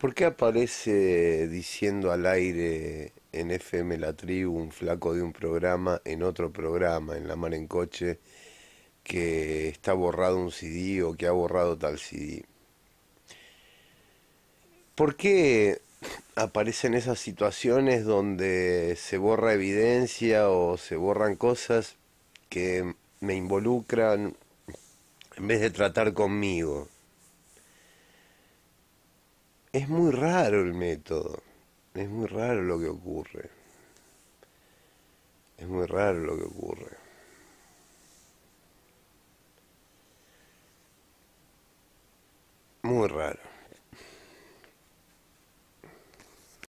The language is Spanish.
¿Por qué aparece diciendo al aire en FM La Tribu un flaco de un programa, en otro programa, en La Mar en Coche, que está borrado un CD o que ha borrado tal CD? ¿Por qué aparecen esas situaciones donde se borra evidencia o se borran cosas que me involucran en vez de tratar conmigo? es muy raro el método, es muy raro lo que ocurre. Es muy raro lo que ocurre. Muy raro.